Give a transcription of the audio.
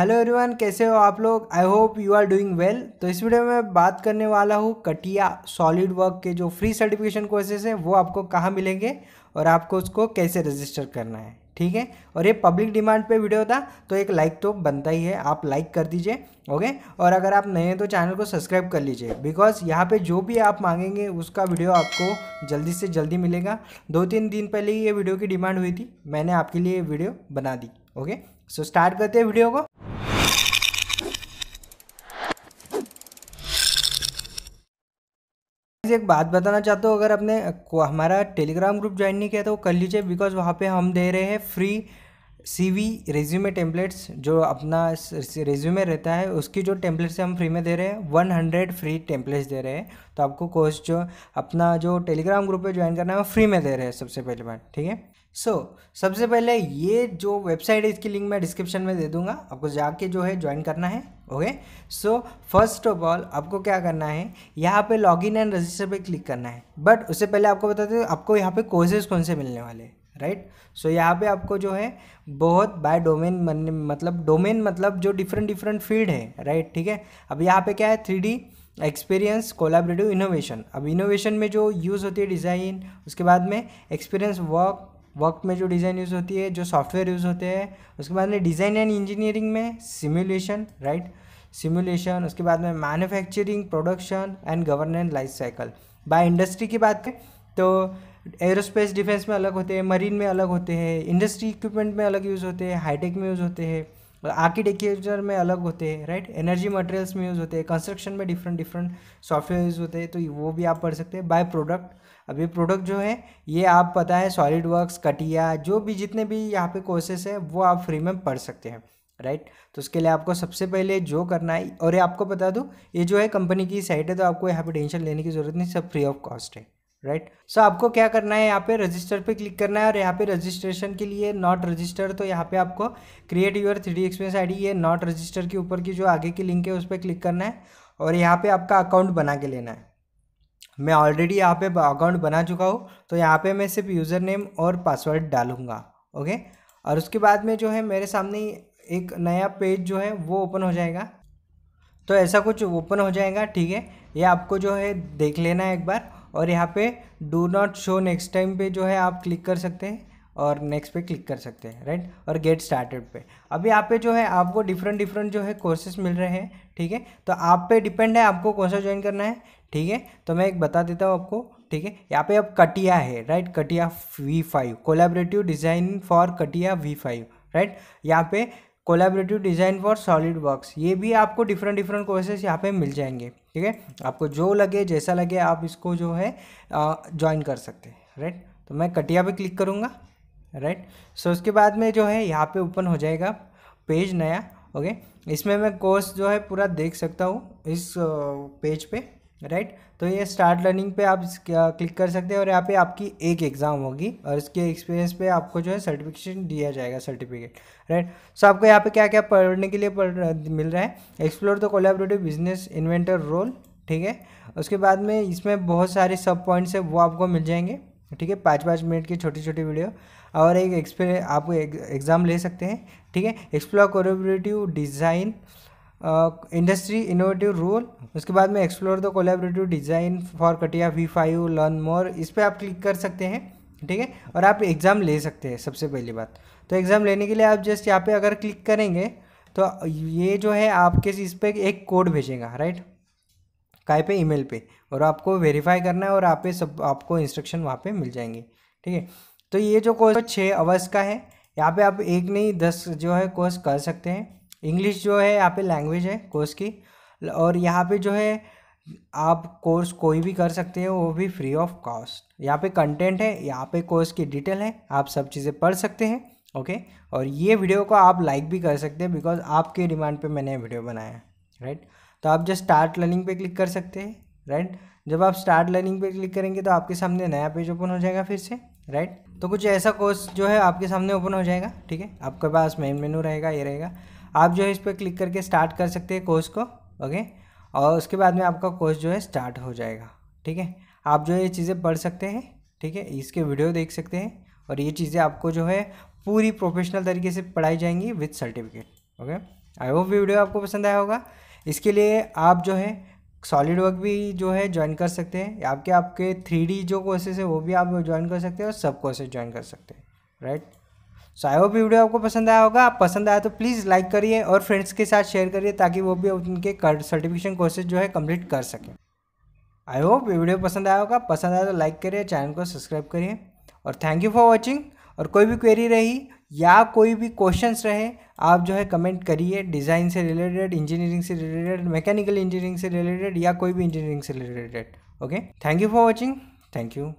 Hello everyone कैसे हो आप लोग I hope you are doing well तो इस वीडियो में बात करने वाला हूँ कटिया सॉलिड वर्क के जो फ्री सर्टिफिकेशन कोर्सेज हैं वो आपको कहाँ मिलेंगे और आपको उसको कैसे रजिस्टर करना है ठीक है और ये पब्लिक डिमांड पे वीडियो था तो एक लाइक तो बनता ही है आप लाइक कर दीजिए ओके और अगर आप नए हैं तो चैनल को सब्सक्राइब कर लीजिए बिकॉज यहाँ पे जो भी आप मांगेंगे उसका वीडियो आपको जल्दी से जल्दी मिलेगा दो तीन दिन पहले ही ये वीडियो की डिमांड हुई थी मैंने आपके लिए वीडियो बना दी ओके सो स्टार्ट करते हैं वीडियो को फिर एक बात बताना चाहता हूँ अगर आपने हमारा टेलीग्राम ग्रुप ज्वाइन नहीं किया तो वो कर लीजिए बिकॉज वहाँ पे हम दे रहे हैं free C V resume templates जो अपना रेज्यूमे रहता है उसकी जो टेम्पलेट्स हम फ्री में दे रहे हैं वन हंड्रेड फ्री टेम्पलेट्स दे रहे हैं तो आपको कोर्स जो अपना जो टेलीग्राम ग्रुप पे ज्वाइन करना है वो फ्री में दे रहे हैं सबसे पहले बात ठीक है सो so, सबसे पहले ये जो वेबसाइट है इसकी लिंक मैं डिस्क्रिप्शन में दे दूंगा आपको जाके जो है ज्वाइन करना है okay so first of all आपको क्या करना है यहाँ पे लॉगिन एंड रजिस्टर पे क्लिक करना है बट उससे पहले आपको बताते आपको यहाँ पे कोर्सेज कौन से मिलने वाले हैं राइट सो यहाँ पे आपको जो है बहुत बाय डोमेन मतलब डोमेन मतलब जो डिफरेंट डिफरेंट फील्ड है राइट ठीक है अब यहाँ पे क्या है three D experience collaborative innovation अब इनोवेशन में जो यूज़ होती है डिज़ाइन उसके बाद में एक्सपीरियंस वर्क वर्क में जो डिज़ाइन यूज़ होती है जो सॉफ्टवेयर यूज़ होते हैं उसके बाद में डिज़ाइन एंड इंजीनियरिंग में सिमुलेशन राइट सिमुलेशन उसके बाद में manufacturing production and governance life cycle by industry की बात करें तो एरोस्पेस डिफेंस में अलग होते हैं मरीन में अलग होते हैं इंडस्ट्री इक्विपमेंट में अलग यूज़ होते हैं हाईटेक में यूज़ होते हैं आर्किटेक्चर में अलग होते हैं राइट एनर्जी मटेरियल्स में यूज़ होते हैं कंस्ट्रक्शन में डिफरेंट डिफरेंट सॉफ्टवेयर यूज़ होते हैं तो वो भी आप पढ़ सकते हैं बाय प्रोडक्ट अब ये प्रोडक्ट जो है ये आप पता है सॉलिड वर्क्स कटिया जो भी जितने भी यहाँ पे कोर्सेस है वो आप फ्री में पढ़ सकते हैं राइट तो उसके लिए आपको सबसे पहले जो करना है और ये आपको बता दूँ ये जो है कंपनी की साइट है तो आपको यहाँ पे टेंशन लेने की ज़रूरत नहीं सब फ्री ऑफ कॉस्ट है राइट right? सो so, आपको क्या करना है यहाँ पे रजिस्टर पे क्लिक करना है और यहाँ पे रजिस्ट्रेशन के लिए नॉट रजिस्टर तो यहाँ पे आपको create your three D experience I D ये नॉट रजिस्टर के ऊपर की जो आगे की लिंक है उस पर क्लिक करना है और यहाँ पे आपका अकाउंट बना के लेना है मैं ऑलरेडी यहाँ पे अकाउंट बना चुका हूँ तो यहाँ पे मैं सिर्फ यूज़र नेम और पासवर्ड डालूंगा ओके और उसके बाद में जो है मेरे सामने एक नया पेज जो है वो ओपन हो जाएगा तो ऐसा कुछ ओपन हो जाएगा ठीक है ये आपको जो है देख लेना है एक बार और यहाँ पे do not show next time पे जो है आप क्लिक कर सकते हैं और नेक्स्ट पे क्लिक कर सकते हैं राइट और गेट स्टार्टेड पे अब यहाँ पे जो है आपको डिफरेंट डिफरेंट जो है कोर्सेज मिल रहे हैं ठीक है तो आप पे डिपेंड है आपको कौन सा ज्वाइन करना है ठीक है तो मैं एक बता देता हूँ आपको ठीक है यहाँ पे अब कटिया है right CATIA V five collaborative design for CATIA V five right यहाँ पे collaborative design for SolidWorks ये भी आपको डिफरेंट डिफरेंट कोर्सेस यहाँ पे मिल जाएंगे ठीक है आपको जो लगे जैसा लगे आप इसको जो है ज्वाइन कर सकते हैं राइट तो मैं कटिया पे क्लिक करूँगा राइट सो उसके बाद में जो है यहाँ पे ओपन हो जाएगा पेज नया ओके इसमें मैं कोर्स जो है पूरा देख सकता हूँ इस पेज पे राइट तो ये स्टार्ट लर्निंग पे आप क्लिक कर सकते हैं और यहाँ पे आपकी एक एग्ज़ाम होगी और इसके एक्सपीरियंस पे आपको जो है सर्टिफिकेशन दिया जाएगा सर्टिफिकेट राइट सो आपको यहाँ पे क्या क्या पढ़ने के लिए पढ़ मिल रहा है explore the collaborative business inventor role ठीक है उसके बाद में इसमें बहुत सारे सब पॉइंट्स है वो आपको मिल जाएंगे ठीक है पाँच पाँच मिनट की छोटी छोटी वीडियो और एक एक्सपीरियंस आप एग्ज़ाम ले सकते हैं ठीक है explore collaborative design industry innovative rule उसके बाद में explore the collaborative design for CATIA V five learn more इस पर आप क्लिक कर सकते हैं ठीक है और आप एग्ज़ाम ले सकते हैं सबसे पहली बात तो एग्ज़ाम लेने के लिए आप जस्ट यहाँ पे अगर क्लिक करेंगे तो ये जो है आपके इस पर एक कोड भेजेगा राइट काय पे ईमेल पे और आपको वेरीफाई करना है और आप पे सब आपको इंस्ट्रक्शन वहाँ पे मिल जाएंगे ठीक है तो ये जो कोर्स छः अवर्स का है यहाँ पे आप एक नहीं दस जो है कोर्स कर सकते हैं इंग्लिश जो है यहाँ पे लैंग्वेज है कोर्स की और यहाँ पे जो है आप कोर्स कोई भी कर सकते हैं वो भी फ्री ऑफ कॉस्ट यहाँ पे कंटेंट है यहाँ पे कोर्स की डिटेल है आप सब चीज़ें पढ़ सकते हैं ओके और ये वीडियो को आप लाइक भी कर सकते हैं बिकॉज आपके डिमांड पे मैंने वीडियो बनाया है राइट तो आप जस्ट स्टार्ट लर्निंग पे क्लिक कर सकते हैं राइट जब आप स्टार्ट लर्निंग पे क्लिक करेंगे तो आपके सामने नया पेज ओपन हो जाएगा फिर से राइट तो कुछ ऐसा कोर्स जो है आपके सामने ओपन हो जाएगा ठीक है आपके पास मेन मेनू रहेगा ये रहेगा आप जो है इस पर क्लिक करके स्टार्ट कर सकते हैं कोर्स को ओके और उसके बाद में आपका कोर्स जो है स्टार्ट हो जाएगा ठीक है आप जो है ये चीज़ें पढ़ सकते हैं ठीक है इसके वीडियो देख सकते हैं और ये चीज़ें आपको जो है पूरी प्रोफेशनल तरीके से पढ़ाई जाएंगी with certificate okay I hope video आपको पसंद आया होगा इसके लिए आप जो है सॉलिड वर्क भी जो है ज्वाइन कर सकते हैं आपके आपके थ्री जो कोर्सेज है वो भी आप ज्वाइन कर सकते हैं और सब कोर्सेज ज्वाइन कर सकते हैं right so I hope video आपको पसंद आया होगा आप पसंद आया तो प्लीज़ लाइक करिए और फ्रेंड्स के साथ शेयर करिए ताकि वो भी उनके सर्टिफिकेशन कोर्सेज जो है कंप्लीट कर सकें आई होप ये वीडियो पसंद आया होगा पसंद आया तो लाइक करिए चैनल को सब्सक्राइब करिए और थैंक यू फॉर वॉचिंग और कोई भी क्वेरी रही या कोई भी क्वेश्चंस रहे आप जो है कमेंट करिए डिज़ाइन से रिलेटेड इंजीनियरिंग से रिलेटेड मैकेनिकल इंजीनियरिंग से रिलेटेड या कोई भी इंजीनियरिंग से related okay thank you for watching thank you